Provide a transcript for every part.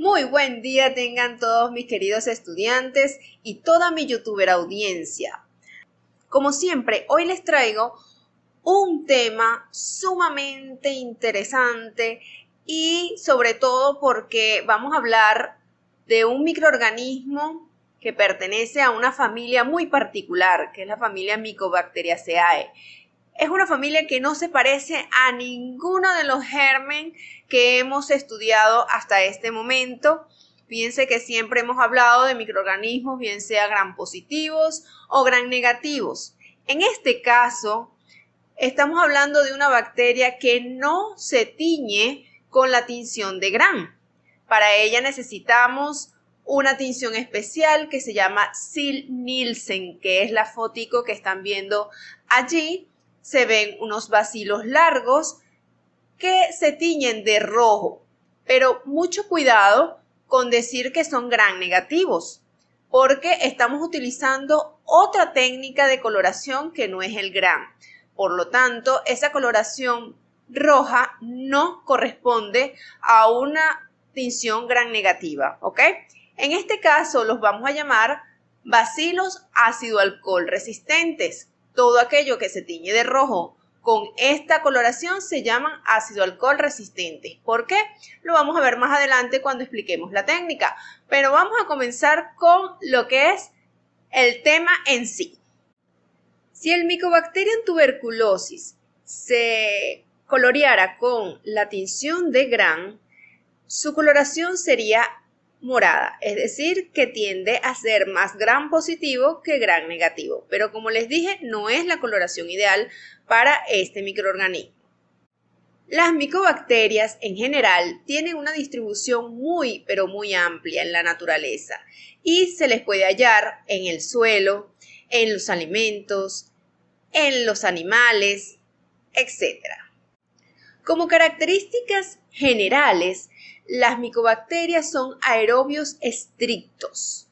Muy buen día tengan todos mis queridos estudiantes y toda mi youtuber audiencia. Como siempre, hoy les traigo un tema sumamente interesante y sobre todo porque vamos a hablar de un microorganismo que pertenece a una familia muy particular, que es la familia Mycobacteriaceae es una familia que no se parece a ninguno de los germen que hemos estudiado hasta este momento. Piense que siempre hemos hablado de microorganismos, bien sea gran positivos o gran negativos. En este caso, estamos hablando de una bacteria que no se tiñe con la tinción de gran. Para ella necesitamos una tinción especial que se llama Sil Nielsen, que es la fótico que están viendo allí se ven unos vacilos largos que se tiñen de rojo, pero mucho cuidado con decir que son gran negativos, porque estamos utilizando otra técnica de coloración que no es el gran. Por lo tanto, esa coloración roja no corresponde a una tinción gran negativa, ¿ok? En este caso los vamos a llamar bacilos ácido alcohol resistentes, todo aquello que se tiñe de rojo con esta coloración se llama ácido alcohol resistente. ¿Por qué? Lo vamos a ver más adelante cuando expliquemos la técnica. Pero vamos a comenzar con lo que es el tema en sí. Si el Mycobacterium tuberculosis se coloreara con la tinción de Gran, su coloración sería morada, es decir, que tiende a ser más gran positivo que gran negativo, pero como les dije, no es la coloración ideal para este microorganismo. Las micobacterias en general tienen una distribución muy pero muy amplia en la naturaleza y se les puede hallar en el suelo, en los alimentos, en los animales, etc. Como características generales, las micobacterias son aerobios estrictos.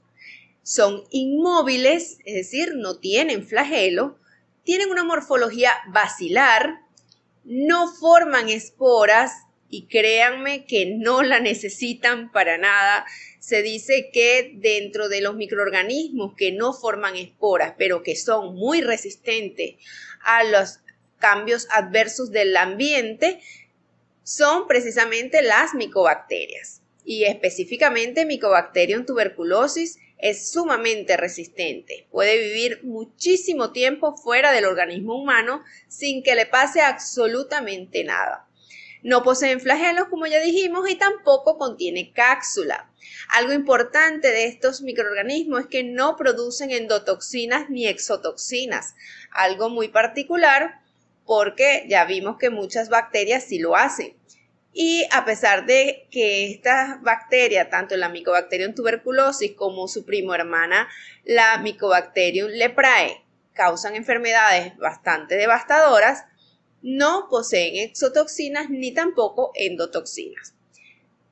Son inmóviles, es decir, no tienen flagelo, tienen una morfología bacilar, no forman esporas y créanme que no la necesitan para nada. Se dice que dentro de los microorganismos que no forman esporas, pero que son muy resistentes a los cambios adversos del ambiente, son precisamente las micobacterias. Y específicamente Mycobacterium tuberculosis es sumamente resistente. Puede vivir muchísimo tiempo fuera del organismo humano sin que le pase absolutamente nada. No poseen flagelos, como ya dijimos, y tampoco contiene cápsula. Algo importante de estos microorganismos es que no producen endotoxinas ni exotoxinas, algo muy particular porque ya vimos que muchas bacterias sí lo hacen. Y a pesar de que estas bacterias, tanto la Mycobacterium tuberculosis como su primo hermana, la Mycobacterium leprae, causan enfermedades bastante devastadoras, no poseen exotoxinas ni tampoco endotoxinas.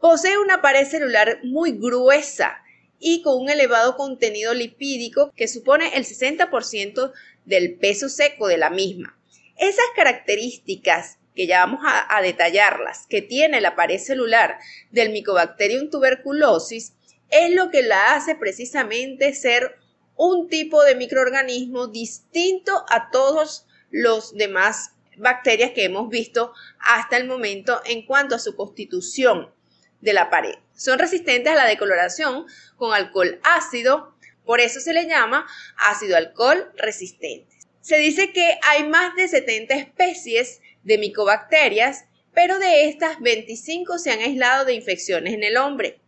Posee una pared celular muy gruesa y con un elevado contenido lipídico que supone el 60% del peso seco de la misma. Esas características que ya vamos a, detallarlas, que tiene la pared celular del Mycobacterium tuberculosis, es lo que la hace precisamente ser un tipo de microorganismo distinto a todos los demás bacterias que hemos visto hasta el momento en cuanto a su constitución de la pared. Son resistentes a la decoloración con alcohol ácido, por eso se le llama ácido alcohol resistente. Se dice que hay más de 70 especies de micobacterias, pero de estas 25 se han aislado de infecciones en el hombre.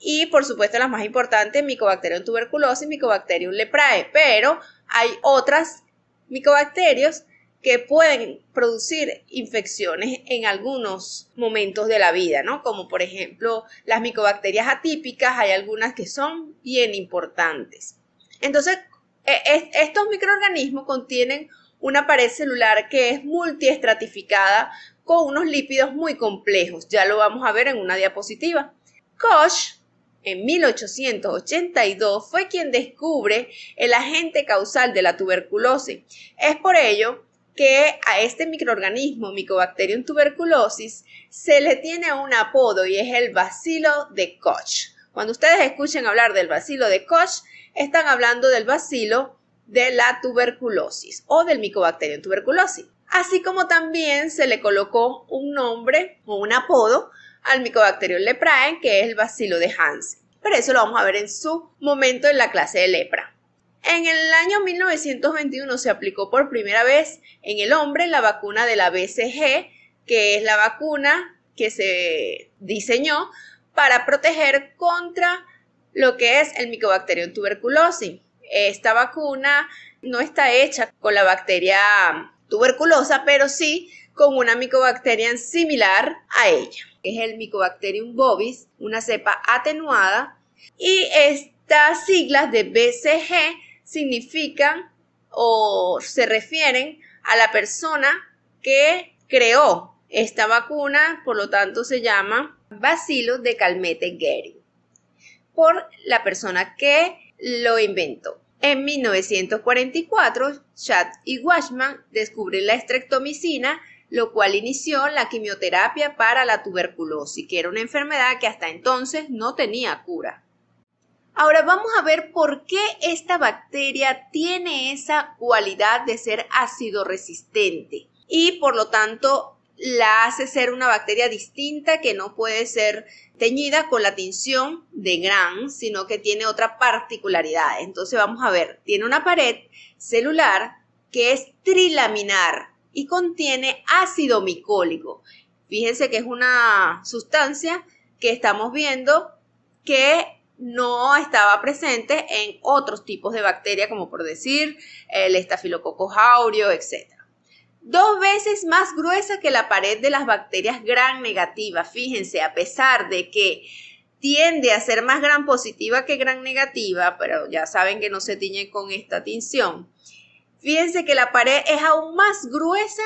Y por supuesto las más importantes, Mycobacterium tuberculosis y Mycobacterium leprae, pero hay otras micobacterias que pueden producir infecciones en algunos momentos de la vida, ¿no? Como por ejemplo las micobacterias atípicas, hay algunas que son bien importantes. Entonces, e, estos microorganismos contienen una pared celular que es multiestratificada con unos lípidos muy complejos. Ya lo vamos a ver en una diapositiva. Koch, en 1882, fue quien descubre el agente causal de la tuberculosis. Es por ello que a este microorganismo, Mycobacterium tuberculosis, se le tiene un apodo y es el bacilo de Koch. Cuando ustedes escuchen hablar del bacilo de Koch, están hablando del bacilo de la tuberculosis o del en tuberculosis. Así como también se le colocó un nombre o un apodo al micobacterio lepraen, que es el bacilo de Hansen. Pero eso lo vamos a ver en su momento en la clase de lepra. En el año 1921 se aplicó por primera vez en el hombre la vacuna de la BCG, que es la vacuna que se diseñó para proteger contra lo que es el Mycobacterium tuberculosis. Eh, esta vacuna no está hecha con la bacteria tuberculosa, pero sí con una micobacteria similar a ella, es el Mycobacterium bovis, una cepa atenuada. Y estas siglas de BCG significan o se refieren a la persona que creó esta vacuna, por lo tanto se llama bacilo de Calmette guerin por la persona que lo inventó. En 1944, Chad y Washman descubren la estrectomicina, lo cual inició la quimioterapia para la tuberculosis, que era una enfermedad que hasta entonces no tenía cura. Ahora vamos a ver por qué esta bacteria tiene esa cualidad de ser ácido resistente y por lo tanto la hace ser una bacteria distinta que no puede ser teñida con la tinción de Gram, sino que tiene otra particularidad. Entonces vamos a ver, tiene una pared celular que es trilaminar y contiene ácido micólico. Fíjense que es una sustancia que estamos viendo que no estaba presente en otros tipos de bacterias, como por decir el estafilococo aureo, etc dos veces más gruesa que la pared de las bacterias gran negativas Fíjense, a pesar de que tiende a ser más gran positiva que gran negativa, pero ya saben que no se tiñe con esta tinción. Fíjense que la pared es aún más gruesa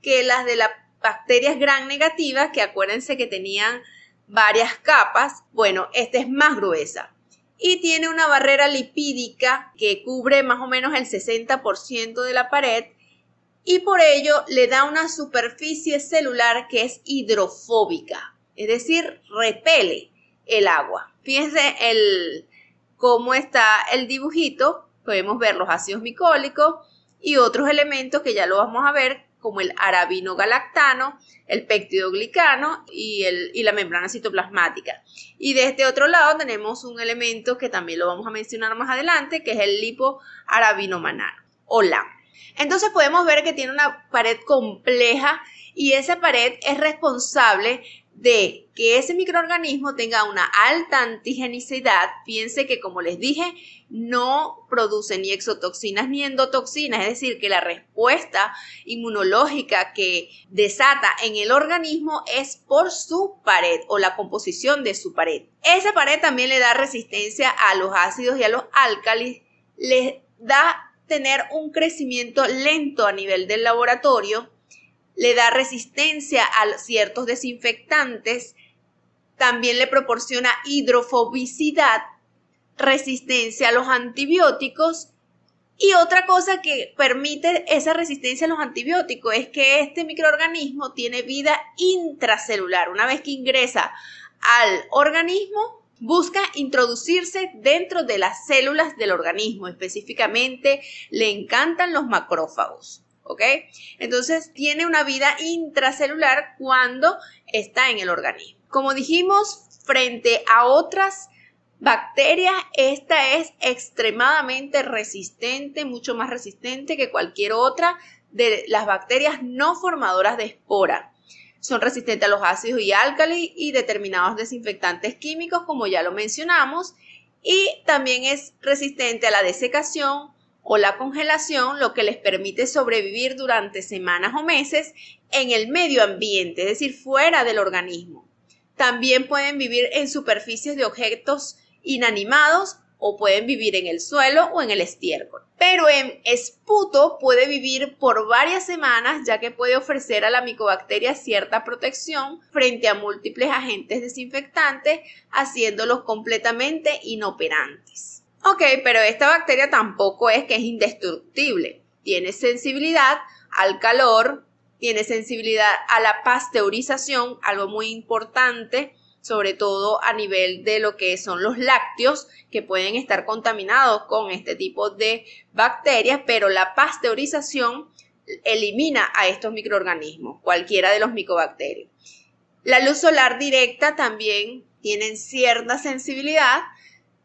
que las de las bacterias gran negativas, que acuérdense que tenían varias capas. Bueno, esta es más gruesa y tiene una barrera lipídica que cubre más o menos el 60% de la pared y por ello le da una superficie celular que es hidrofóbica, es decir, repele el agua. Fíjense el, cómo está el dibujito, podemos ver los ácidos micólicos y otros elementos que ya lo vamos a ver, como el arabinogalactano, el pectidoglicano y, el, y la membrana citoplasmática. Y de este otro lado tenemos un elemento que también lo vamos a mencionar más adelante, que es el lipoarabinomanano o entonces podemos ver que tiene una pared compleja y esa pared es responsable de que ese microorganismo tenga una alta antigenicidad. Piense que, como les dije, no produce ni exotoxinas ni endotoxinas, es decir, que la respuesta inmunológica que desata en el organismo es por su pared o la composición de su pared. Esa pared también le da resistencia a los ácidos y a los álcalis, les da tener un crecimiento lento a nivel del laboratorio, le da resistencia a ciertos desinfectantes, también le proporciona hidrofobicidad, resistencia a los antibióticos y otra cosa que permite esa resistencia a los antibióticos es que este microorganismo tiene vida intracelular. Una vez que ingresa al organismo, busca introducirse dentro de las células del organismo, específicamente le encantan los macrófagos. Entonces tiene una vida intracelular cuando está en el organismo. Como dijimos, frente a otras bacterias, esta es extremadamente resistente, mucho más resistente que cualquier otra de las bacterias no formadoras de espora son resistentes a los ácidos y álcalis y determinados desinfectantes químicos, como ya lo mencionamos, y también es resistente a la desecación o la congelación, lo que les permite sobrevivir durante semanas o meses en el medio ambiente, es decir, fuera del organismo. También pueden vivir en superficies de objetos inanimados o pueden vivir en el suelo o en el estiércol. Pero en esputo puede vivir por varias semanas ya que puede ofrecer a la micobacteria cierta protección frente a múltiples agentes desinfectantes, haciéndolos completamente inoperantes. Ok, pero esta bacteria tampoco es que es indestructible. Tiene sensibilidad al calor, tiene sensibilidad a la pasteurización, algo muy importante, sobre todo a nivel de lo que son los lácteos que pueden estar contaminados con este tipo de bacterias, pero la pasteurización elimina a estos microorganismos, cualquiera de los micobacterios. La luz solar directa también tienen cierta sensibilidad,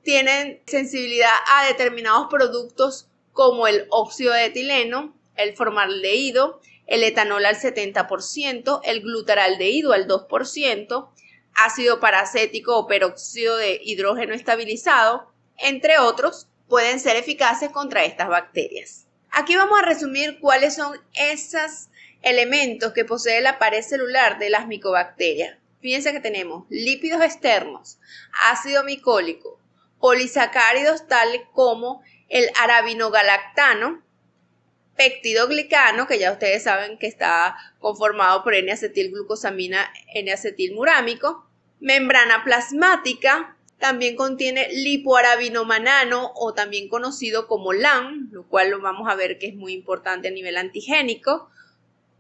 tienen sensibilidad a determinados productos como el óxido de etileno, el formaldehído, el etanol al 70%, el glutaraldehído al 2%, ácido paracético o peróxido de hidrógeno estabilizado, entre otros, pueden ser eficaces contra estas bacterias. Aquí vamos a resumir cuáles son esos elementos que posee la pared celular de las micobacterias. Fíjense que tenemos lípidos externos, ácido micólico, polisacáridos tales como el arabinogalactano, pectidoglicano, que ya ustedes saben que está conformado por N-acetilglucosamina N-acetilmurámico, Membrana plasmática también contiene lipoarabinomanano o también conocido como LAM, lo cual lo vamos a ver que es muy importante a nivel antigénico,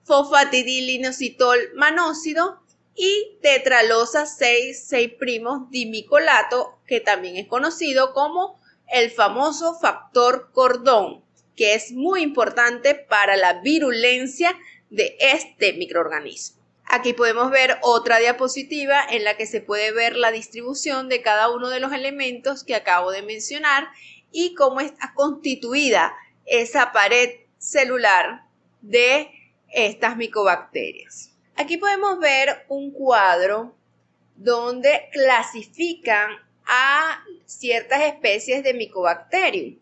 fosfatidilinositol manócido y tetralosa 6, 6 primos dimicolato, que también es conocido como el famoso factor cordón, que es muy importante para la virulencia de este microorganismo. Aquí podemos ver otra diapositiva en la que se puede ver la distribución de cada uno de los elementos que acabo de mencionar y cómo está constituida esa pared celular de estas micobacterias. Aquí podemos ver un cuadro donde clasifican a ciertas especies de micobacterium.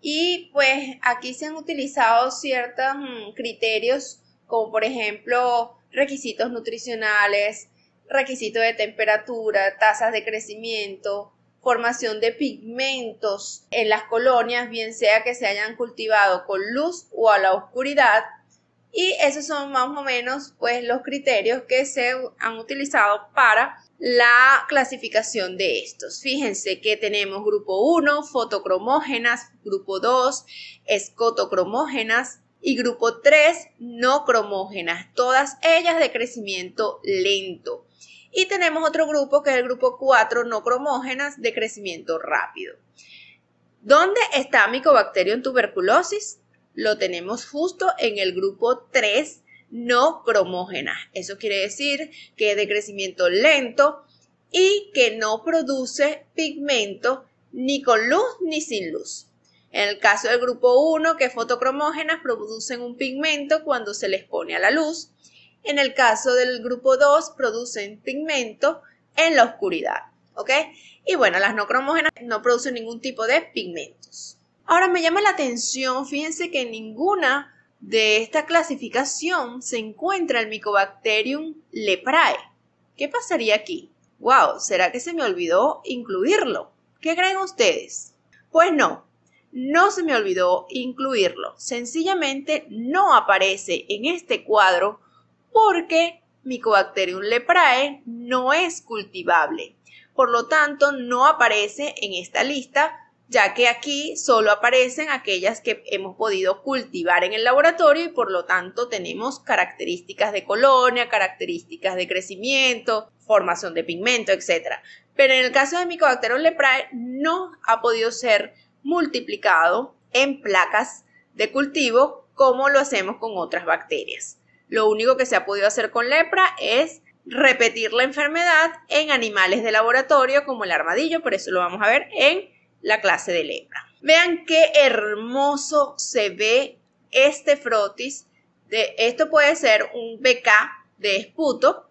Y pues aquí se han utilizado ciertos mm, criterios como por ejemplo requisitos nutricionales, requisitos de temperatura, tasas de crecimiento, formación de pigmentos en las colonias, bien sea que se hayan cultivado con luz o a la oscuridad. Y esos son más o menos pues los criterios que se han utilizado para la clasificación de estos. Fíjense que tenemos grupo 1, fotocromógenas, grupo 2, escotocromógenas, y grupo 3 no cromógenas, todas ellas de crecimiento lento. Y tenemos otro grupo que es el grupo 4 no cromógenas de crecimiento rápido. ¿Dónde está Mycobacterium tuberculosis? Lo tenemos justo en el grupo 3 no cromógenas. Eso quiere decir que es de crecimiento lento y que no produce pigmento ni con luz ni sin luz. En el caso del grupo 1, que fotocromógenas producen un pigmento cuando se les pone a la luz. En el caso del grupo 2, producen pigmento en la oscuridad. ¿Ok? Y bueno, las no cromógenas no producen ningún tipo de pigmentos. Ahora me llama la atención, fíjense que ninguna de esta clasificación se encuentra el Mycobacterium leprae. ¿Qué pasaría aquí? ¡Wow! ¿Será que se me olvidó incluirlo? ¿Qué creen ustedes? Pues no, no se me olvidó incluirlo, sencillamente no aparece en este cuadro porque Mycobacterium leprae no es cultivable. Por lo tanto, no aparece en esta lista, ya que aquí solo aparecen aquellas que hemos podido cultivar en el laboratorio y por lo tanto tenemos características de colonia, características de crecimiento, formación de pigmento, etc. Pero en el caso de Mycobacterium leprae no ha podido ser multiplicado en placas de cultivo como lo hacemos con otras bacterias. Lo único que se ha podido hacer con lepra es repetir la enfermedad en animales de laboratorio como el armadillo, por eso lo vamos a ver en la clase de lepra. Vean qué hermoso se ve este frotis. De, esto puede ser un BK de esputo,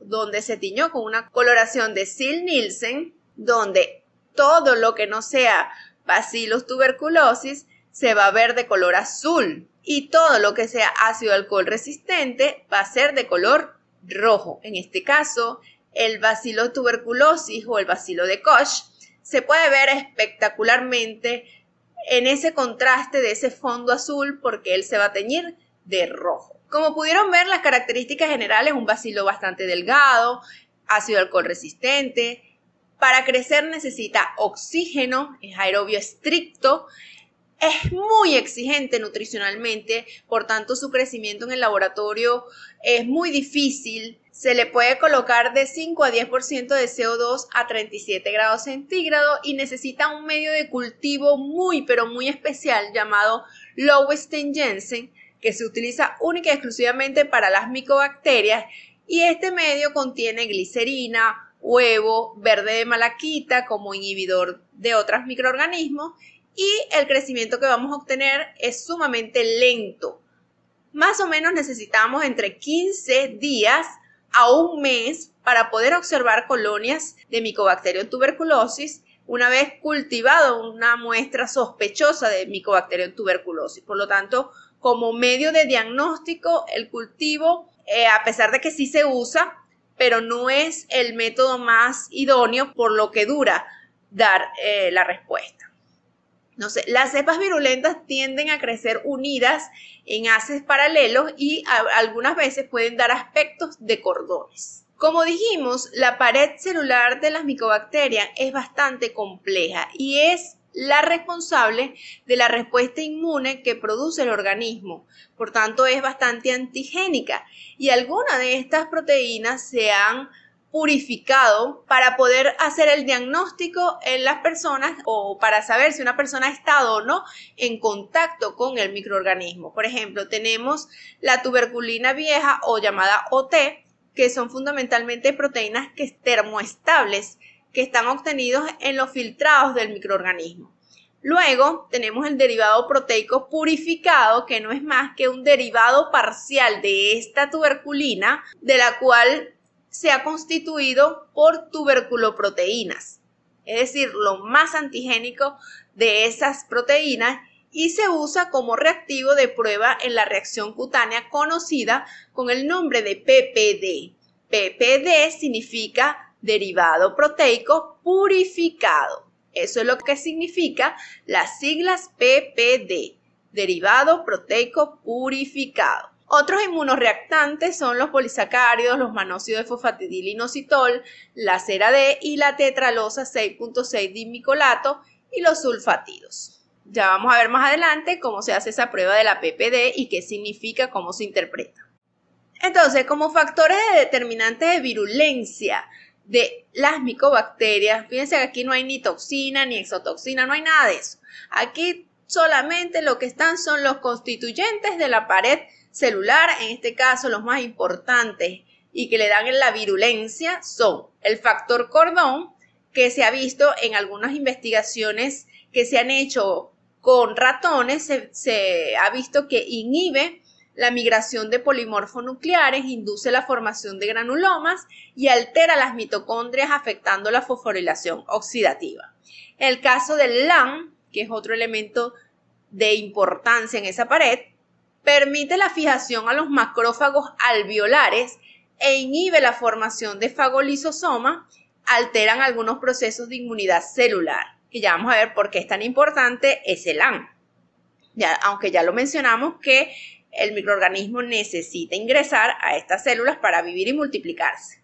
donde se tiñó con una coloración de Sil Nielsen, donde todo lo que no sea Bacilos tuberculosis se va a ver de color azul y todo lo que sea ácido alcohol resistente va a ser de color rojo. En este caso, el bacilo tuberculosis o el bacilo de Koch se puede ver espectacularmente en ese contraste de ese fondo azul porque él se va a teñir de rojo. Como pudieron ver, las características generales, un bacilo bastante delgado, ácido alcohol resistente, para crecer necesita oxígeno, es aerobio estricto, es muy exigente nutricionalmente, por tanto su crecimiento en el laboratorio es muy difícil. Se le puede colocar de 5 a 10% de CO2 a 37 grados centígrados y necesita un medio de cultivo muy pero muy especial llamado Lowenstein Jensen que se utiliza única y exclusivamente para las micobacterias y este medio contiene glicerina, huevo verde de malaquita como inhibidor de otros microorganismos y el crecimiento que vamos a obtener es sumamente lento. Más o menos necesitamos entre 15 días a un mes para poder observar colonias de Mycobacterium tuberculosis una vez cultivado una muestra sospechosa de Mycobacterium tuberculosis. Por lo tanto, como medio de diagnóstico, el cultivo, eh, a pesar de que sí se usa, pero no es el método más idóneo por lo que dura dar eh, la respuesta. las cepas virulentas tienden a crecer unidas en haces paralelos y algunas veces pueden dar aspectos de cordones. Como dijimos, la pared celular de las micobacterias es bastante compleja y es la responsable de la respuesta inmune que produce el organismo. Por tanto, es bastante antigénica y algunas de estas proteínas se han purificado para poder hacer el diagnóstico en las personas o para saber si una persona ha estado o no en contacto con el microorganismo. Por ejemplo, tenemos la tuberculina vieja o llamada OT, que son fundamentalmente proteínas que termoestables que están obtenidos en los filtrados del microorganismo. Luego tenemos el derivado proteico purificado, que no es más que un derivado parcial de esta tuberculina, de la cual se ha constituido por tuberculoproteínas, es decir, lo más antigénico de esas proteínas y se usa como reactivo de prueba en la reacción cutánea conocida con el nombre de PPD. PPD significa derivado proteico purificado. Eso es lo que significa las siglas PPD, derivado proteico purificado. Otros inmunoreactantes son los polisacáridos, los manósidos de fosfatidilinositol, la cera D y la tetralosa 6.6 dimicolato y los sulfatidos. Ya vamos a ver más adelante cómo se hace esa prueba de la PPD y qué significa, cómo se interpreta. Entonces, como factores de determinantes de virulencia, de las micobacterias. Fíjense que aquí no hay ni toxina, ni exotoxina, no hay nada de eso. Aquí solamente lo que están son los constituyentes de la pared celular, en este caso los más importantes y que le dan la virulencia son el factor cordón, que se ha visto en algunas investigaciones que se han hecho con ratones, se ha visto que inhibe la migración de polimorfonucleares induce la formación de granulomas y altera las mitocondrias afectando la fosforilación oxidativa. En el caso del lan, que es otro elemento de importancia en esa pared, permite la fijación a los macrófagos alveolares e inhibe la formación de fagolisosoma, alteran algunos procesos de inmunidad celular. Y ya vamos a ver por qué es tan importante ese lan. aunque ya lo mencionamos que el microorganismo necesita ingresar a estas células para vivir y multiplicarse.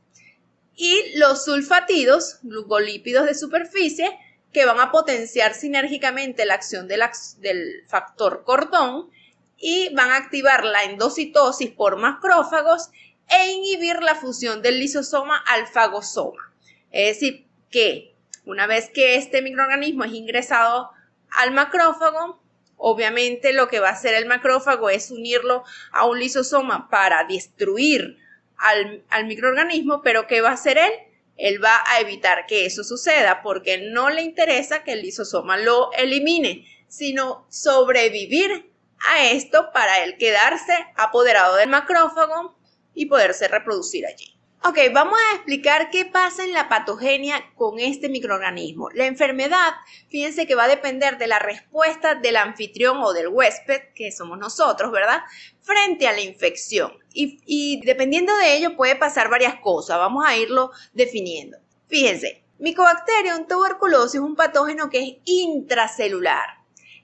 Y los sulfatidos, glucolípidos de superficie, que van a potenciar sinérgicamente la acción del, factor cordón y van a activar la endocitosis por macrófagos e inhibir la fusión del lisosoma al fagosoma. Es decir, que una vez que este microorganismo es ingresado al macrófago, Obviamente lo que va a hacer el macrófago es unirlo a un lisosoma para destruir al, microorganismo, pero ¿qué va a hacer él? Él va a evitar que eso suceda porque no le interesa que el lisosoma lo elimine, sino sobrevivir a esto para él quedarse apoderado del macrófago y poderse reproducir allí. Ok, vamos a explicar qué pasa en la patogenia con este microorganismo. La enfermedad, fíjense que va a depender de la respuesta del anfitrión o del huésped, que somos nosotros, ¿verdad? Frente a la infección. Y, dependiendo de ello puede pasar varias cosas, vamos a irlo definiendo. Fíjense, Mycobacterium tuberculosis es un patógeno que es intracelular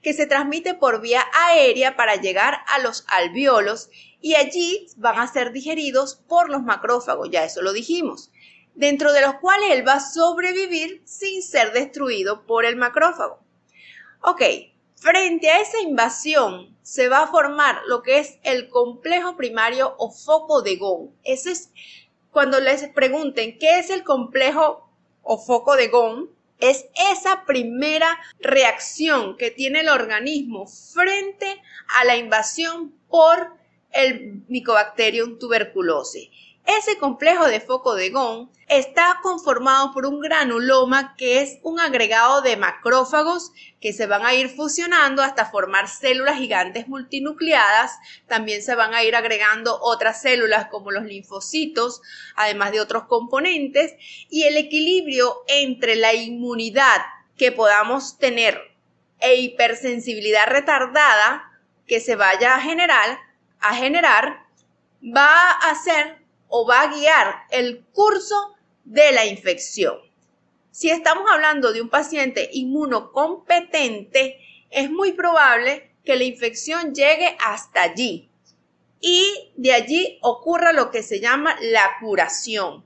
que se transmite por vía aérea para llegar a los alveolos y allí van a ser digeridos por los macrófagos, ya eso lo dijimos, dentro de los cuales él va a sobrevivir sin ser destruido por el macrófago. Ok, frente a esa invasión se va a formar lo que es el complejo primario o foco de Gom Ese es cuando les pregunten qué es el complejo o foco de Gom es esa primera reacción que tiene el organismo frente a la invasión por el Mycobacterium tuberculosis. Ese complejo de foco de Gón está conformado por un granuloma que es un agregado de macrófagos que se van a ir fusionando hasta formar células gigantes multinucleadas. También se van a ir agregando otras células como los linfocitos, además de otros componentes. Y el equilibrio entre la inmunidad que podamos tener e hipersensibilidad retardada que se vaya a generar, va a ser o va a guiar el curso de la infección. Si estamos hablando de un paciente inmunocompetente, es muy probable que la infección llegue hasta allí y de allí ocurra lo que se llama la curación.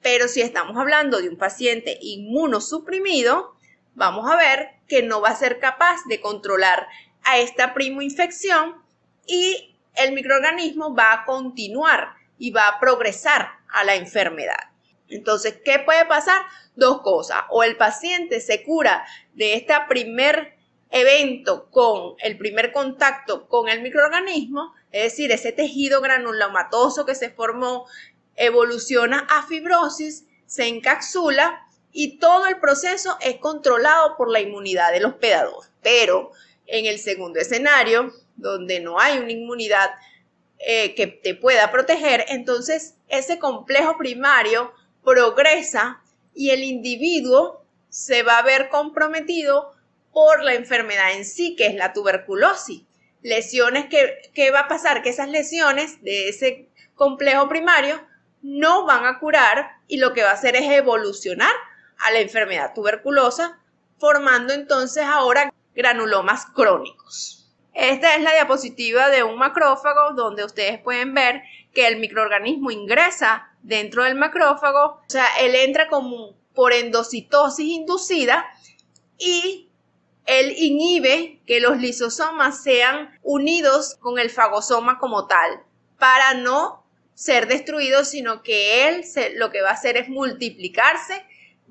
Pero si estamos hablando de un paciente inmunosuprimido, vamos a ver que no va a ser capaz de controlar a esta primo infección y el microorganismo va a continuar y va a progresar a la enfermedad. Entonces, ¿qué puede pasar? Dos cosas. O el paciente se cura de este primer evento con el primer contacto con el microorganismo, es decir, ese tejido granulomatoso que se formó evoluciona a fibrosis, se encapsula y todo el proceso es controlado por la inmunidad del hospedador. Pero en el segundo escenario, donde no hay una inmunidad eh, que te pueda proteger, entonces ese complejo primario progresa y el individuo se va a ver comprometido por la enfermedad en sí, que es la tuberculosis. Lesiones que, va a pasar, que esas lesiones de ese complejo primario no van a curar y lo que va a hacer es evolucionar a la enfermedad tuberculosa, formando entonces ahora granulomas crónicos. Esta es la diapositiva de un macrófago donde ustedes pueden ver que el microorganismo ingresa dentro del macrófago, o sea, él entra como por endocitosis inducida y él inhibe que los lisosomas sean unidos con el fagosoma como tal, para no ser destruido, sino que él lo que va a hacer es multiplicarse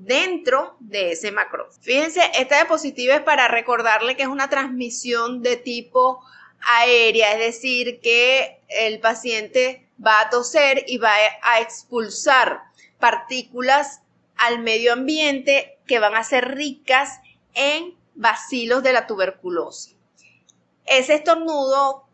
dentro de ese macro. Fíjense, esta diapositiva es para recordarle que es una transmisión de tipo aérea, es decir, que el paciente va a toser y va a expulsar partículas al medio ambiente que van a ser ricas en bacilos de la tuberculosis. Ese estornudo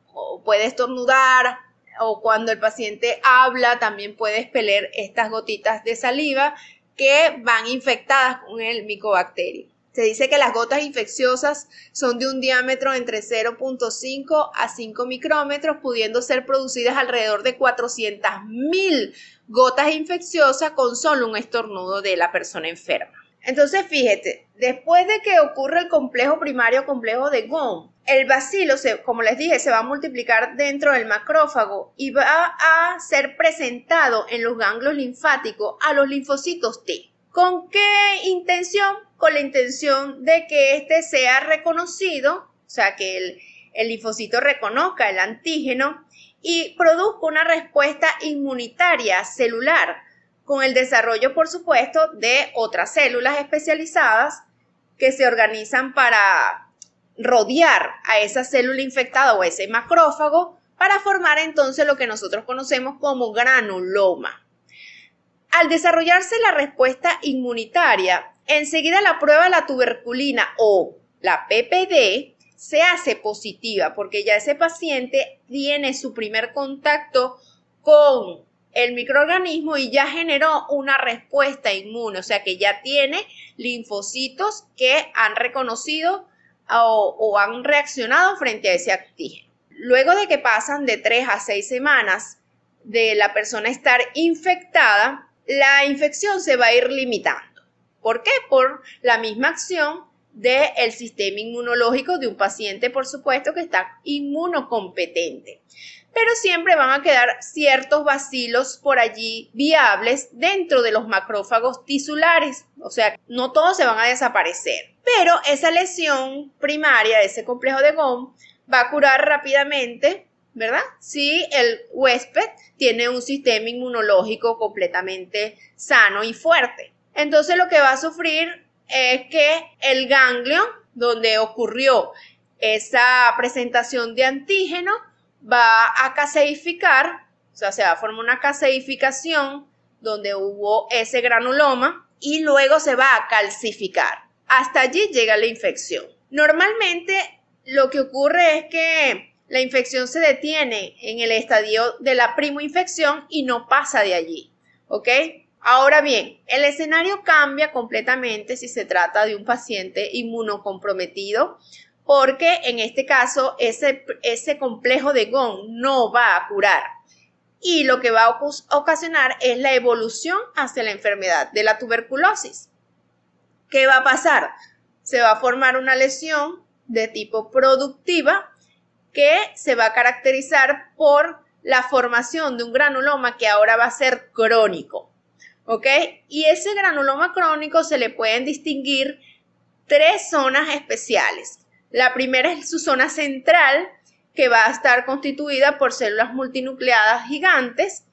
puede estornudar o cuando el paciente habla también puede expeler estas gotitas de saliva que van infectadas con el micobacterio. Se dice que las gotas infecciosas son de un diámetro entre 0.5 a 5 micrómetros, pudiendo ser producidas alrededor de 400.000 gotas infecciosas con solo un estornudo de la persona enferma. Entonces, fíjate, después de que ocurre el complejo primario complejo de GOM, el bacilo, como les dije, se va a multiplicar dentro del macrófago y va a ser presentado en los ganglios linfáticos a los linfocitos T. ¿Con qué intención? Con la intención de que este sea reconocido, o sea, que el linfocito reconozca el antígeno y produzca una respuesta inmunitaria celular, con el desarrollo, por supuesto, de otras células especializadas que se organizan para rodear a esa célula infectada o ese macrófago para formar entonces lo que nosotros conocemos como granuloma. Al desarrollarse la respuesta inmunitaria, enseguida la prueba de la tuberculina o la PPD se hace positiva porque ya ese paciente tiene su primer contacto con el microorganismo y ya generó una respuesta inmune, o sea que ya tiene linfocitos que han reconocido o, han reaccionado frente a ese actígeno. Luego de que pasan de tres a seis semanas de la persona estar infectada, la infección se va a ir limitando. ¿Por qué? Por la misma acción del sistema inmunológico de un paciente, por supuesto, que está inmunocompetente pero siempre van a quedar ciertos bacilos por allí viables dentro de los macrófagos tisulares, o sea, no todos se van a desaparecer, pero esa lesión primaria de ese complejo de GOM va a curar rápidamente, ¿verdad? Si el huésped tiene un sistema inmunológico completamente sano y fuerte. Entonces lo que va a sufrir es que el ganglio donde ocurrió esa presentación de antígeno va a caseificar, o sea, se va a formar una caseificación donde hubo ese granuloma y luego se va a calcificar. Hasta allí llega la infección. Normalmente lo que ocurre es que la infección se detiene en el estadio de la infección y no pasa de allí. ¿Ok? Ahora bien, el escenario cambia completamente si se trata de un paciente inmunocomprometido porque en este caso ese, complejo de GON no va a curar y lo que va a ocasionar es la evolución hacia la enfermedad de la tuberculosis. ¿Qué va a pasar? Se va a formar una lesión de tipo productiva que se va a caracterizar por la formación de un granuloma que ahora va a ser crónico. ¿Ok? Y ese granuloma crónico se le pueden distinguir tres zonas especiales. La primera es su zona central, que va a estar constituida por células multinucleadas gigantes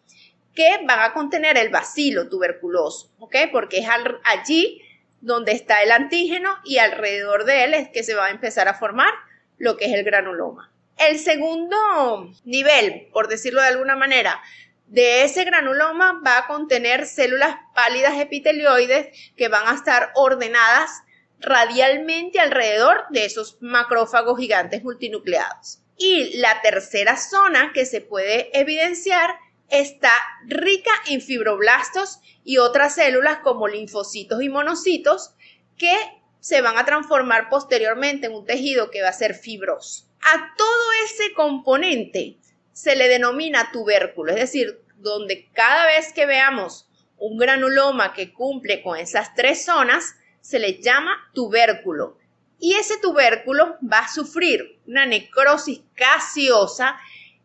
que van a contener el bacilo tuberculoso, ¿ok? Porque es allí donde está el antígeno y alrededor de él es que se va a empezar a formar lo que es el granuloma. El segundo nivel, por decirlo de alguna manera, de ese granuloma va a contener células pálidas epitelioides que van a estar ordenadas radialmente alrededor de esos macrófagos gigantes multinucleados. Y la tercera zona que se puede evidenciar está rica en fibroblastos y otras células como linfocitos y monocitos que se van a transformar posteriormente en un tejido que va a ser fibroso. A todo ese componente se le denomina tubérculo, es decir, donde cada vez que veamos un granuloma que cumple con esas tres zonas, se le llama tubérculo. Y ese tubérculo va a sufrir una necrosis gaseosa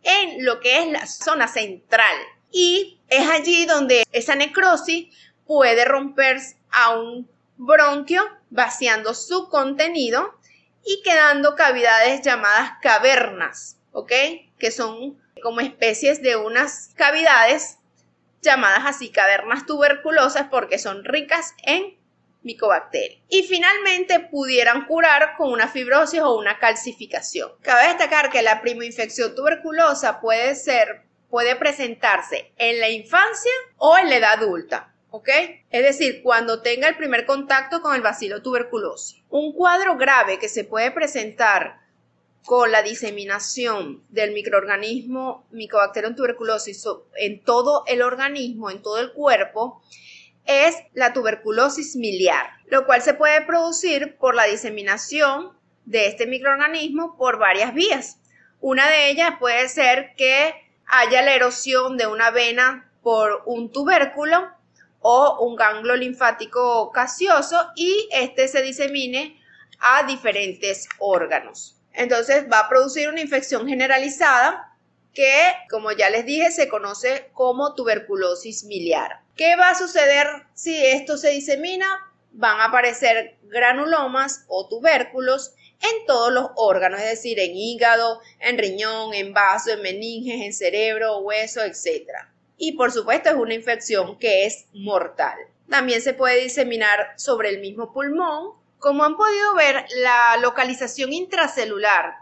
en lo que es la zona central. Y es allí donde esa necrosis puede romperse a un bronquio, vaciando su contenido y quedando cavidades llamadas cavernas, ¿ok? Que son como especies de unas cavidades llamadas así cavernas tuberculosas porque son ricas en y finalmente pudieran curar con una fibrosis o una calcificación. Cabe destacar que la infección tuberculosa puede ser, puede presentarse en la infancia o en la edad adulta. ¿ok? Es decir, cuando tenga el primer contacto con el bacilo tuberculoso. Un cuadro grave que se puede presentar con la diseminación del microorganismo Mycobacterium tuberculosis en todo el organismo, en todo el cuerpo, es la tuberculosis miliar, lo cual se puede producir por la diseminación de este microorganismo por varias vías. Una de ellas puede ser que haya la erosión de una vena por un tubérculo o un ganglio linfático casioso y este se disemine a diferentes órganos. Entonces va a producir una infección generalizada que, como ya les dije, se conoce como tuberculosis miliar. ¿Qué va a suceder si esto se disemina? Van a aparecer granulomas o tubérculos en todos los órganos, es decir, en hígado, en riñón, en vaso, en meninges, en cerebro, hueso, etc. Y por supuesto es una infección que es mortal. También se puede diseminar sobre el mismo pulmón. Como han podido ver, la localización intracelular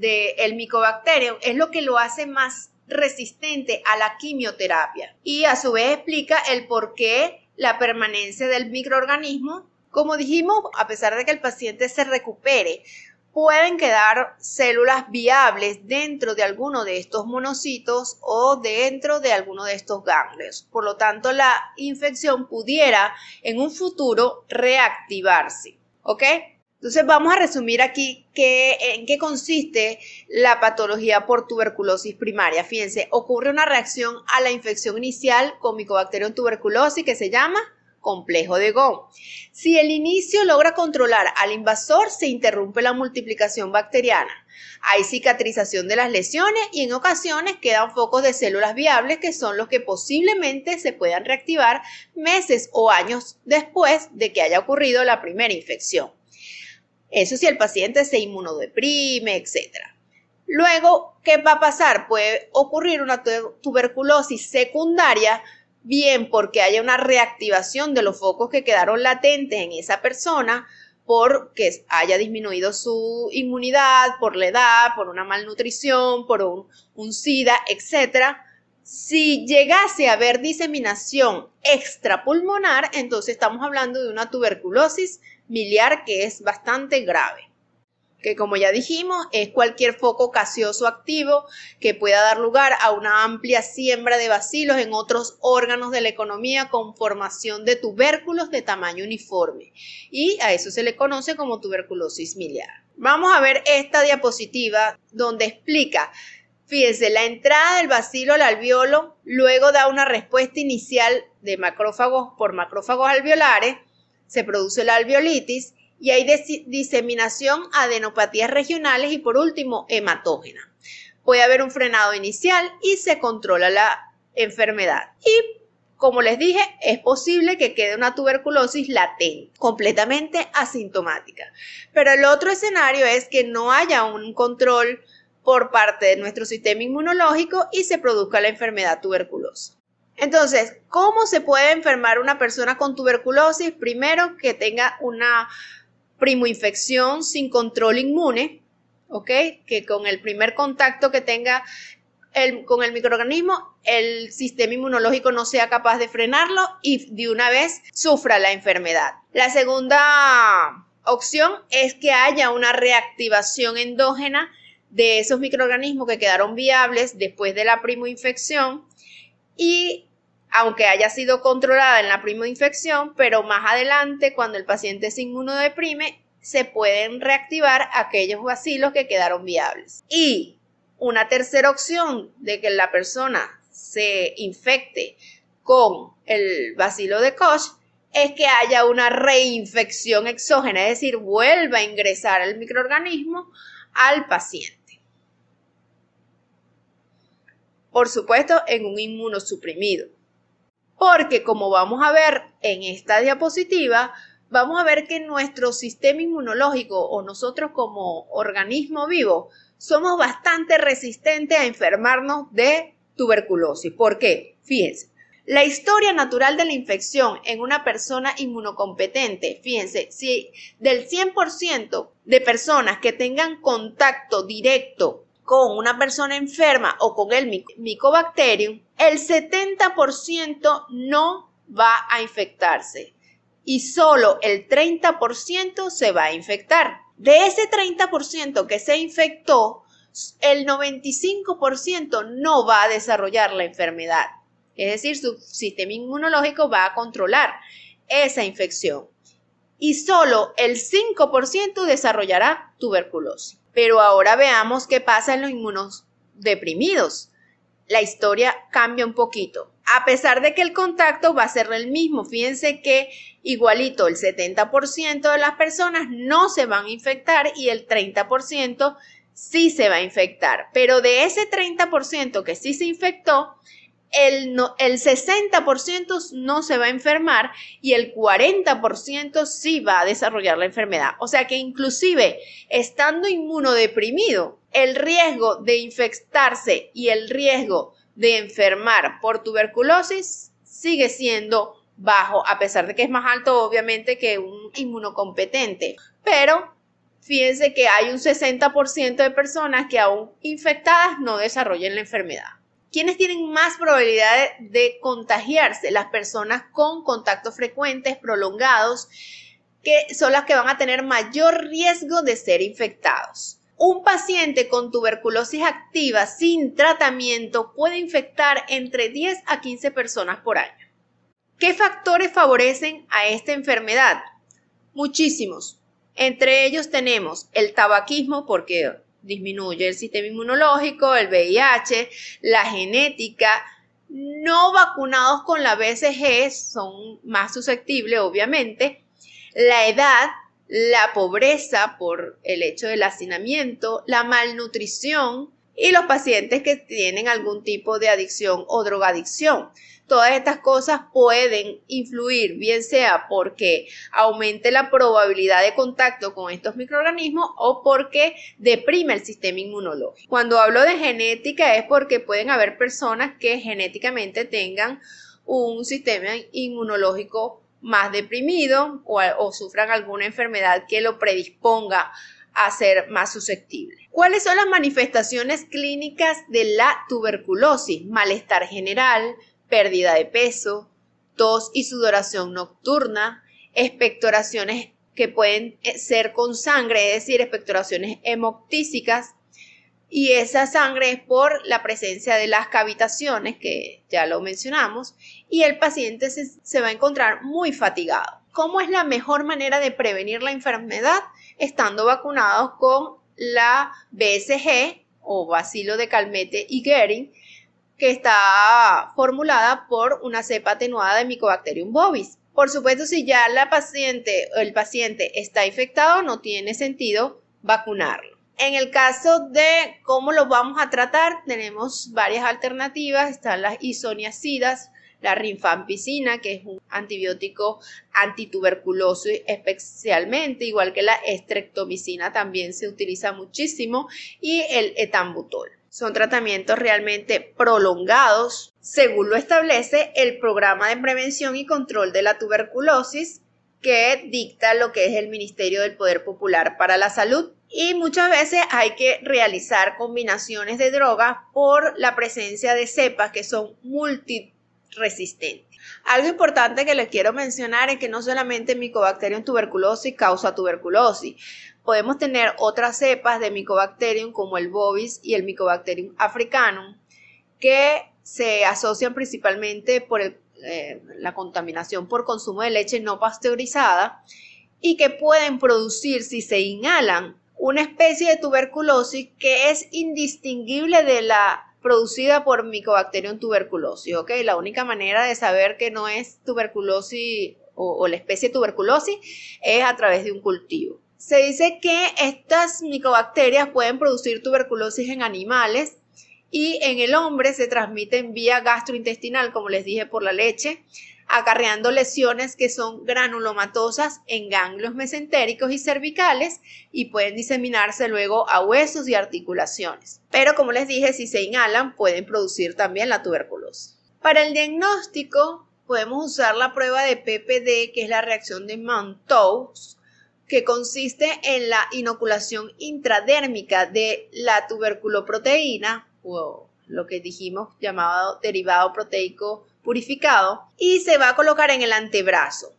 del de micobacterium es lo que lo hace más resistente a la quimioterapia y a su vez explica el por qué la permanencia del microorganismo. Como dijimos, a pesar de que el paciente se recupere, pueden quedar células viables dentro de alguno de estos monocitos o dentro de alguno de estos ganglios. Por lo tanto, la infección pudiera en un futuro reactivarse. ¿Ok? Entonces vamos a resumir aquí en qué consiste la patología por tuberculosis primaria. Fíjense, ocurre una reacción a la infección inicial con Mycobacterium tuberculosis que se llama complejo de GOM. Si el inicio logra controlar al invasor, se interrumpe la multiplicación bacteriana. Hay cicatrización de las lesiones y en ocasiones quedan focos de células viables que son los que posiblemente se puedan reactivar meses o años después de que haya ocurrido la primera infección. Eso si el paciente se inmunodeprime, etc. Luego, ¿qué va a pasar? Puede ocurrir una tuberculosis secundaria, bien porque haya una reactivación de los focos que quedaron latentes en esa persona, porque haya disminuido su inmunidad, por la edad, por una malnutrición, por un, SIDA, etc. Si llegase a haber diseminación extrapulmonar, entonces estamos hablando de una tuberculosis miliar que es bastante grave que como ya dijimos es cualquier foco caseoso activo que pueda dar lugar a una amplia siembra de bacilos en otros órganos de la economía con formación de tubérculos de tamaño uniforme y a eso se le conoce como tuberculosis miliar. Vamos a ver esta diapositiva donde explica Fíjense, la entrada del bacilo al alveolo luego da una respuesta inicial de macrófagos por macrófagos alveolares se produce la alveolitis y hay diseminación adenopatías regionales y por último hematógena. Puede haber un frenado inicial y se controla la enfermedad. Y como les dije, es posible que quede una tuberculosis latente, completamente asintomática. Pero el otro escenario es que no haya un control por parte de nuestro sistema inmunológico y se produzca la enfermedad tuberculosa. Entonces, ¿cómo se puede enfermar una persona con tuberculosis? Primero, que tenga una primoinfección sin control inmune, ¿ok? Que con el primer contacto que tenga con el microorganismo, el sistema inmunológico no sea capaz de frenarlo y de una vez sufra la enfermedad. La segunda opción es que haya una reactivación endógena de esos microorganismos que quedaron viables después de la primoinfección y aunque haya sido controlada en la prima infección, pero más adelante, cuando el paciente se inmunodeprime, se pueden reactivar aquellos vacilos que quedaron viables. Y una tercera opción de que la persona se infecte con el vacilo de Koch es que haya una reinfección exógena, es decir, vuelva a ingresar el microorganismo al paciente. Por supuesto, en un inmunosuprimido porque como vamos a ver en esta diapositiva, vamos a ver que nuestro sistema inmunológico o nosotros como organismo vivo somos bastante resistentes a enfermarnos de tuberculosis. ¿Por qué? Fíjense. La historia natural de la infección en una persona inmunocompetente, fíjense, si del 100% de personas que tengan contacto directo con una persona enferma o con el micobacterium, el 70% no va a infectarse y solo el 30% se va a infectar. De ese 30% que se infectó, el 95% no va a desarrollar la enfermedad. Es decir, su sistema inmunológico va a controlar esa infección. Y solo el 5% desarrollará tuberculosis. Pero ahora veamos qué pasa en los inmunos deprimidos la historia cambia un poquito. A pesar de que el contacto va a ser el mismo, fíjense que igualito el 70% de las personas no se van a infectar y el 30% sí se va a infectar. Pero de ese 30% que sí se infectó, el, el 60% no se va a enfermar y el 40% sí va a desarrollar la enfermedad. O sea que inclusive estando inmunodeprimido, el riesgo de infectarse y el riesgo de enfermar por tuberculosis sigue siendo bajo, a pesar de que es más alto obviamente que un inmunocompetente. Pero fíjense que hay un 60% de personas que aún infectadas no desarrollan la enfermedad. ¿Quiénes tienen más probabilidades de contagiarse? Las personas con contactos frecuentes, prolongados, que son las que van a tener mayor riesgo de ser infectados. Un paciente con tuberculosis activa sin tratamiento puede infectar entre 10 a 15 personas por año. ¿Qué factores favorecen a esta enfermedad? Muchísimos. Entre ellos tenemos el tabaquismo porque disminuye el sistema inmunológico, el VIH, la genética. No vacunados con la BCG son más susceptibles, obviamente. La edad, la pobreza por el hecho del hacinamiento, la malnutrición y los pacientes que tienen algún tipo de adicción o drogadicción. Todas estas cosas pueden influir, bien sea porque aumente la probabilidad de contacto con estos microorganismos o porque deprime el sistema inmunológico. Cuando hablo de genética es porque pueden haber personas que genéticamente tengan un sistema inmunológico más deprimido o, sufran alguna enfermedad que lo predisponga a ser más susceptible. ¿Cuáles son las manifestaciones clínicas de la tuberculosis? Malestar general, pérdida de peso, tos y sudoración nocturna, expectoraciones que pueden eh, ser con sangre, es decir, expectoraciones hemoptísicas, y esa sangre es por la presencia de las cavitaciones, que ya lo mencionamos, y el paciente se, va a encontrar muy fatigado. ¿Cómo es la mejor manera de prevenir la enfermedad? Estando vacunados con la BSG o bacilo de calmete y Gering, que está formulada por una cepa atenuada de Mycobacterium bovis. Por supuesto, si ya la paciente, el paciente está infectado, no tiene sentido vacunarlo. En el caso de cómo los vamos a tratar, tenemos varias alternativas. Están las isoniacidas, la rinfampicina, que es un antibiótico antituberculoso especialmente, igual que la estreptomicina también se utiliza muchísimo, y el etambutol. Son tratamientos realmente prolongados, según lo establece el programa de prevención y control de la tuberculosis que dicta lo que es el Ministerio del Poder Popular para la Salud y muchas veces hay que realizar combinaciones de drogas por la presencia de cepas que son multiresistentes. Algo importante que les quiero mencionar es que no solamente Mycobacterium tuberculosis causa tuberculosis. Podemos tener otras cepas de Mycobacterium como el bovis y el Mycobacterium africanum que se asocian principalmente por eh, la contaminación por consumo de leche no pasteurizada y que pueden producir, si se inhalan, una especie de tuberculosis que es indistinguible de la producida por Mycobacterium tuberculosis, ¿ok? La única manera de saber que no es tuberculosis o, o la especie tuberculosis es a través de un cultivo. Se dice que estas micobacterias pueden producir tuberculosis en animales y en el hombre se transmiten vía gastrointestinal, como les dije, por la leche, acarreando lesiones que son granulomatosas en ganglios mesentéricos y cervicales y pueden diseminarse luego a huesos y articulaciones. Pero como les dije, si se inhalan pueden producir también la tuberculosis. Para el diagnóstico podemos usar la prueba de PPD, que es la reacción de Mantoux, que consiste en la inoculación intradérmica de la tuberculoproteína, o lo que dijimos llamado derivado proteico purificado y se va a colocar en el antebrazo.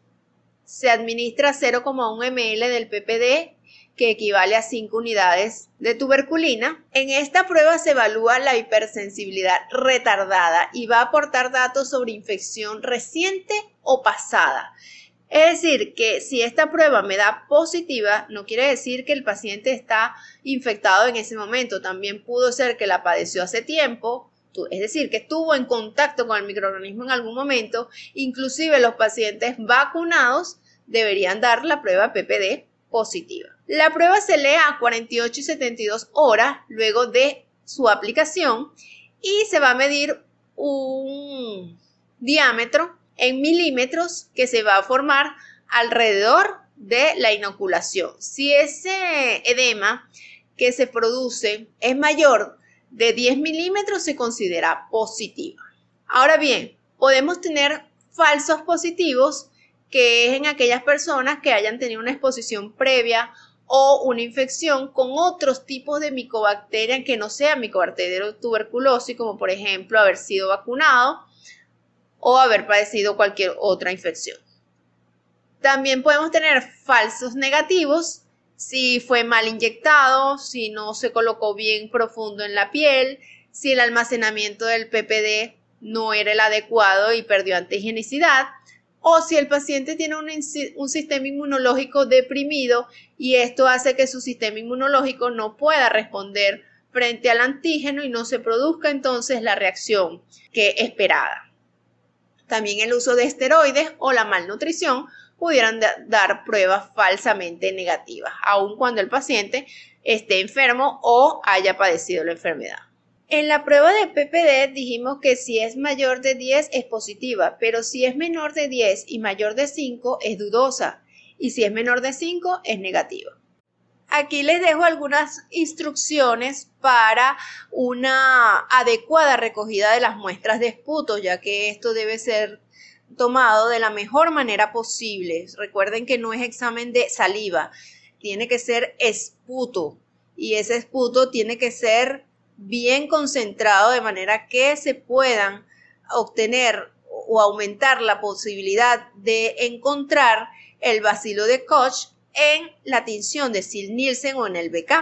Se administra 0,1 ml del PPD que equivale a 5 unidades de tuberculina. En esta prueba se evalúa la hipersensibilidad retardada y va a aportar datos sobre infección reciente o pasada. Es decir, que si esta prueba me da positiva, no quiere decir que el paciente está infectado en ese momento. También pudo ser que la padeció hace tiempo, es decir, que estuvo en contacto con el microorganismo en algún momento, inclusive los pacientes vacunados deberían dar la prueba PPD positiva. La prueba se lee a 48 y 72 horas luego de su aplicación y se va a medir un diámetro en milímetros que se va a formar alrededor de la inoculación. Si ese edema que se produce es mayor de 10 milímetros se considera positiva. Ahora bien, podemos tener falsos positivos, que es en aquellas personas que hayan tenido una exposición previa o una infección con otros tipos de micobacteria que no sea o tuberculosis, como por ejemplo haber sido vacunado o haber padecido cualquier otra infección. También podemos tener falsos negativos si fue mal inyectado, si no se colocó bien profundo en la piel, si el almacenamiento del PPD no era el adecuado y perdió antigenicidad, o si el paciente tiene un, sistema inmunológico deprimido y esto hace que su sistema inmunológico no pueda responder frente al antígeno y no se produzca entonces la reacción que esperada. También el uso de esteroides o la malnutrición pudieran dar pruebas falsamente negativas, aun cuando el paciente esté enfermo o haya padecido la enfermedad. En la prueba de PPD dijimos que si es mayor de 10 es positiva, pero si es menor de 10 y mayor de 5 es dudosa, y si es menor de 5 es negativa. Aquí les dejo algunas instrucciones para una adecuada recogida de las muestras de esputo, ya que esto debe ser tomado de la mejor manera posible. Recuerden que no es examen de saliva, tiene que ser esputo y ese esputo tiene que ser bien concentrado de manera que se puedan obtener o aumentar la posibilidad de encontrar el bacilo de Koch en la tinción de Sil Nielsen o en el BK.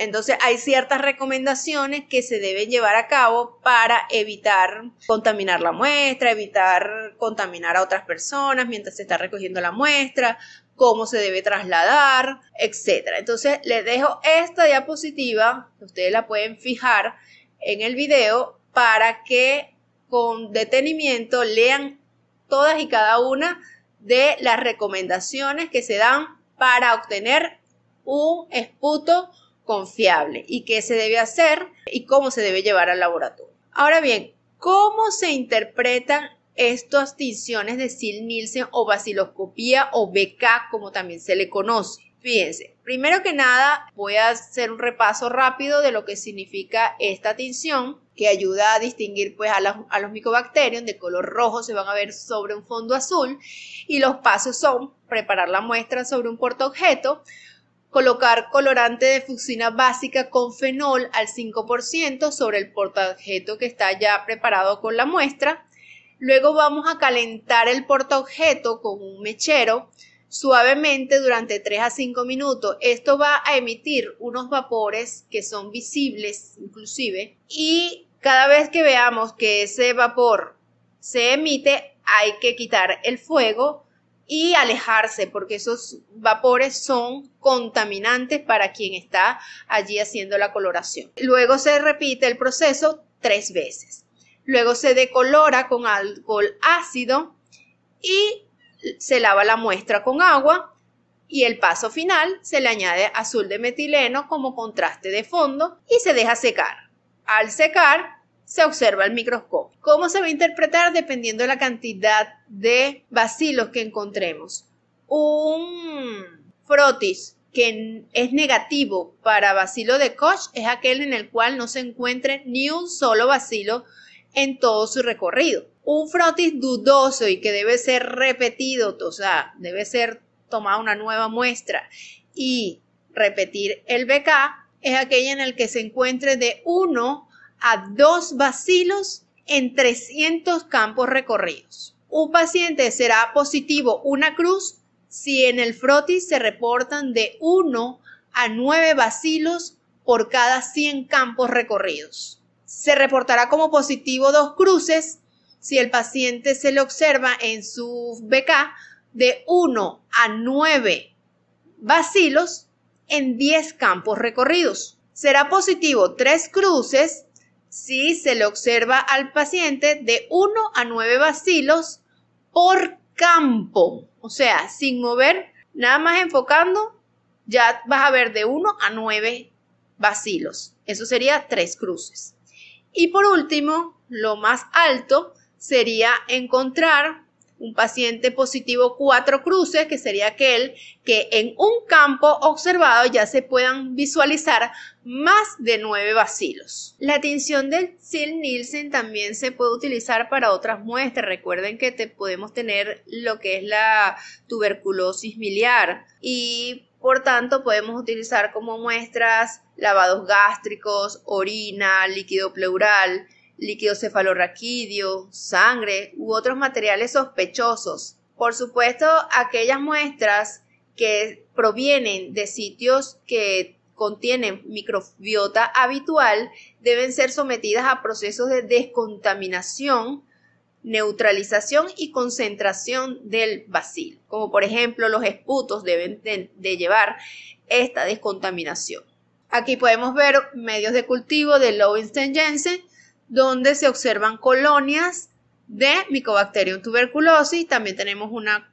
Entonces hay ciertas recomendaciones que se deben llevar a cabo para evitar contaminar la muestra, evitar contaminar a otras personas mientras se está recogiendo la muestra, cómo se debe trasladar, etc. Entonces les dejo esta diapositiva, ustedes la pueden fijar en el video para que con detenimiento lean todas y cada una de las recomendaciones que se dan para obtener un esputo confiable y qué se debe hacer y cómo se debe llevar al laboratorio. Ahora bien, ¿cómo se interpretan estas tinciones de Sil Nielsen o baciloscopía o BK como también se le conoce? Fíjense, primero que nada voy a hacer un repaso rápido de lo que significa esta tinción que ayuda a distinguir pues a, los micobacterios de color rojo se van a ver sobre un fondo azul y los pasos son preparar la muestra sobre un portaobjeto, colocar colorante de fucsina básica con fenol al 5% sobre el portaobjeto que está ya preparado con la muestra. Luego vamos a calentar el portaobjeto con un mechero suavemente durante 3 a 5 minutos. Esto va a emitir unos vapores que son visibles inclusive y cada vez que veamos que ese vapor se emite hay que quitar el fuego y alejarse, porque esos vapores son contaminantes para quien está allí haciendo la coloración. Luego se repite el proceso tres veces. Luego se decolora con alcohol ácido y se lava la muestra con agua y el paso final se le añade azul de metileno como contraste de fondo y se deja secar. Al secar se observa al microscopio. ¿Cómo se va a interpretar? Dependiendo de la cantidad de bacilos que encontremos. Un frotis que es negativo para bacilo de Koch es aquel en el cual no se encuentre ni un solo bacilo en todo su recorrido. Un frotis dudoso y que debe ser repetido, o sea, debe ser tomada una nueva muestra y repetir el BK es aquella en el que se encuentre de uno a dos vacilos en 300 campos recorridos. Un paciente será positivo una cruz si en el frotis se reportan de 1 a 9 vacilos por cada 100 campos recorridos. Se reportará como positivo dos cruces si el paciente se le observa en su BK de 1 a 9 vacilos en 10 campos recorridos. Será positivo tres cruces si se le observa al paciente de 1 a 9 vacilos por campo. O sea, sin mover, nada más enfocando, ya vas a ver de 1 a 9 vacilos. Eso sería tres cruces. Y por último, lo más alto sería encontrar un paciente positivo cuatro cruces, que sería aquel que en un campo observado ya se puedan visualizar más de nueve vacilos. La tinción del Sil Nielsen también se puede utilizar para otras muestras. Recuerden que te podemos tener lo que es la tuberculosis miliar y por tanto podemos utilizar como muestras lavados gástricos, orina, líquido pleural, líquido cefalorraquídeo, sangre u otros materiales sospechosos. Por supuesto, aquellas muestras que provienen de sitios que contienen microbiota habitual deben ser sometidas a procesos de descontaminación, neutralización y concentración del bacil. como por ejemplo los esputos deben de, llevar esta descontaminación. Aquí podemos ver medios de cultivo de Lowenstein-Jensen donde se observan colonias de Mycobacterium tuberculosis. También tenemos una,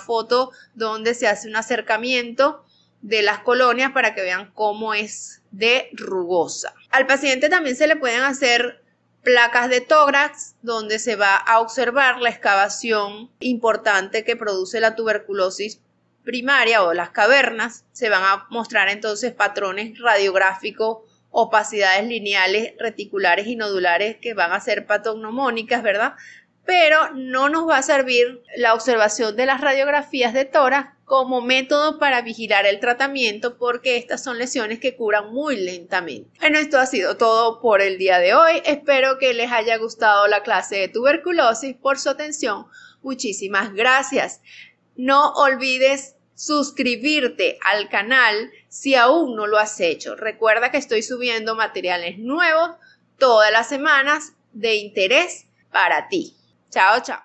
foto donde se hace un acercamiento de las colonias para que vean cómo es de rugosa. Al paciente también se le pueden hacer placas de tórax donde se va a observar la excavación importante que produce la tuberculosis primaria o las cavernas. Se van a mostrar entonces patrones radiográficos opacidades lineales, reticulares y nodulares que van a ser patognomónicas, ¿verdad? Pero no nos va a servir la observación de las radiografías de tórax como método para vigilar el tratamiento porque estas son lesiones que curan muy lentamente. Bueno, esto ha sido todo por el día de hoy. Espero que les haya gustado la clase de tuberculosis por su atención. Muchísimas gracias. No olvides suscribirte al canal si aún no lo has hecho. Recuerda que estoy subiendo materiales nuevos todas las semanas de interés para ti. Chao, chao.